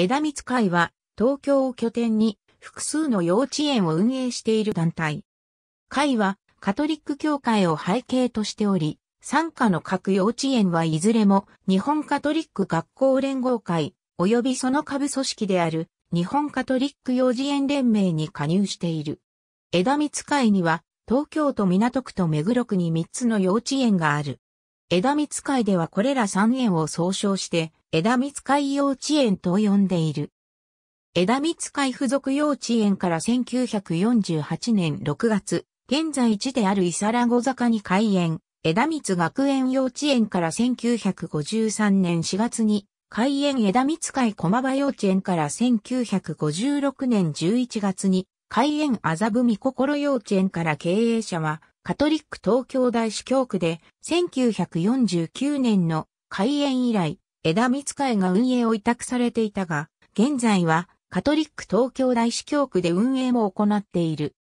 枝光会は東京を拠点に複数の幼稚園を運営している団体。会はカトリック教会を背景としており、参加の各幼稚園はいずれも日本カトリック学校連合会及びその下部組織である日本カトリック幼稚園連盟に加入している。枝光会には東京都港区と目黒区に3つの幼稚園がある。枝光会ではこれら3園を総称して、枝光会幼稚園と呼んでいる。枝光会附属幼稚園から1948年6月、現在地である伊皿子坂に開園、枝光学園幼稚園から1953年4月に、開園枝光会駒場幼稚園から1956年11月に、開園麻布美心幼稚園から経営者は、カトリック東京大司教区で1949年の開園以来、枝光会が運営を委託されていたが、現在はカトリック東京大司教区で運営も行っている。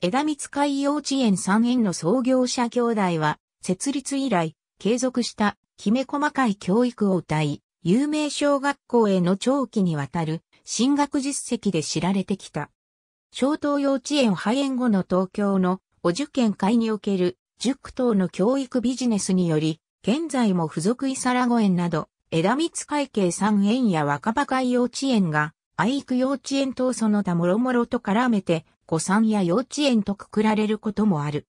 枝光会幼稚園3園の創業者兄弟は、設立以来、継続したきめ細かい教育を謳い、有名小学校への長期にわたる進学実績で知られてきた。小東幼稚園廃園後の東京のお受験会における塾等の教育ビジネスにより、現在も付属サラゴ園など、枝光会計三園や若葉会幼稚園が、愛育幼稚園等その他諸々と絡めて、古産や幼稚園とくくられることもある。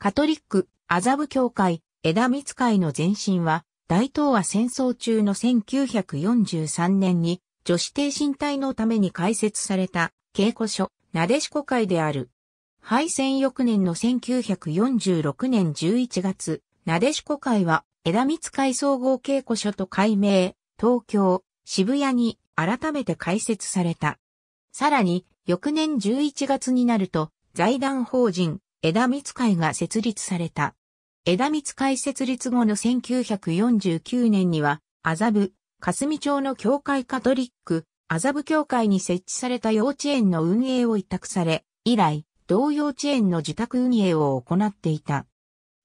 カトリック、麻布教会、枝光会の前身は、大東亜戦争中の1943年に、女子低身体のために開設された、稽古所、なでしこ会である。敗戦翌年の1946年11月、なでしこ会は、枝光会総合稽古所と改名、東京、渋谷に改めて開設された。さらに、翌年11月になると、財団法人、枝光会が設立された。枝光会設立後の1949年には、麻布、霞町の教会カトリック、麻布教会に設置された幼稚園の運営を委託され、以来、同ェーンの自宅運営を行っていた。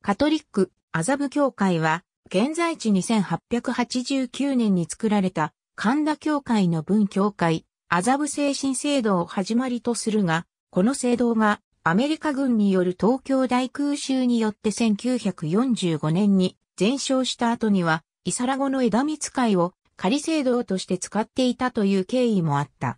カトリック、麻布教会は、現在地2889年に作られた神田教会の分教会、麻布精神制度を始まりとするが、この制度がアメリカ軍による東京大空襲によって1945年に全焼した後には、イサラゴの枝見使いを仮制度として使っていたという経緯もあった。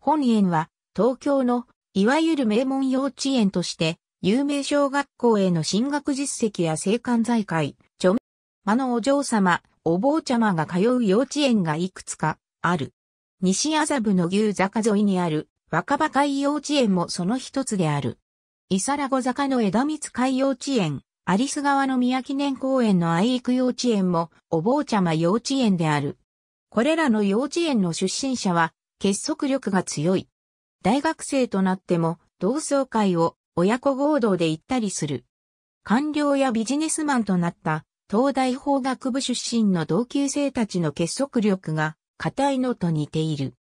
本園は東京のいわゆる名門幼稚園として、有名小学校への進学実績や生還財会、著名のお嬢様、お坊ちゃまが通う幼稚園がいくつかある。西麻布の牛坂沿いにある若葉海幼稚園もその一つである。伊皿子坂の枝光海幼稚園、アリス川の宮記念公園の愛育幼稚園もお坊ちゃま幼稚園である。これらの幼稚園の出身者は結束力が強い。大学生となっても同窓会を親子合同で行ったりする。官僚やビジネスマンとなった東大法学部出身の同級生たちの結束力が固いのと似ている。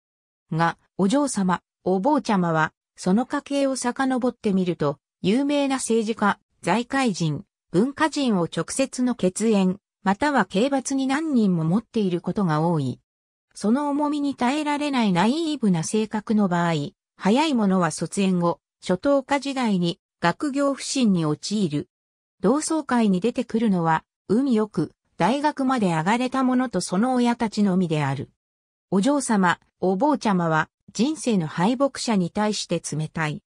が、お嬢様、お坊ちゃまは、その家系を遡ってみると、有名な政治家、財界人、文化人を直接の血縁、または刑罰に何人も持っていることが多い。その重みに耐えられないナイーブな性格の場合、早い者は卒園後、初等科時代に学業不振に陥る。同窓会に出てくるのは、運よく、大学まで上がれた者とその親たちのみである。お嬢様、お坊ちゃまは、人生の敗北者に対して冷たい。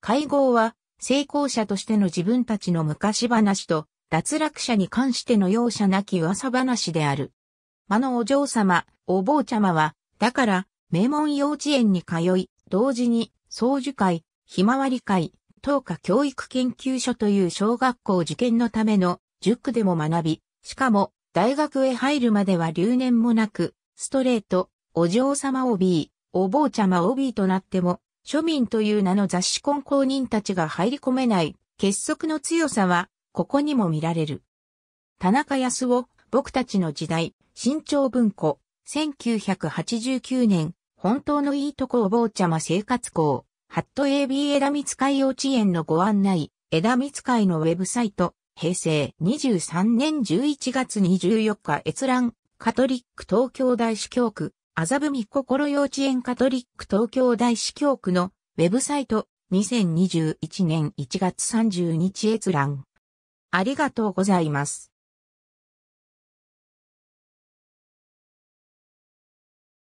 会合は、成功者としての自分たちの昔話と、脱落者に関しての容赦なき噂話である。あのお嬢様、お坊ちゃまは、だから、名門幼稚園に通い、同時に、総受会、ひまわり会、東華教育研究所という小学校受験のための塾でも学び、しかも、大学へ入るまでは留年もなく、ストレート、お嬢様 OB、お坊ちゃま OB となっても、庶民という名の雑誌根公人たちが入り込めない結束の強さは、ここにも見られる。田中康夫、僕たちの時代、新潮文庫、1989年、本当のいいとこお坊ちゃま生活校、ハット AB 枝見使い幼稚園のご案内、枝見使いのウェブサイト、平成23年11月24日閲覧、カトリック東京大司教区、麻布み心幼稚園カトリック東京大司教区のウェブサイト、2021年1月30日閲覧。ありがとうございます。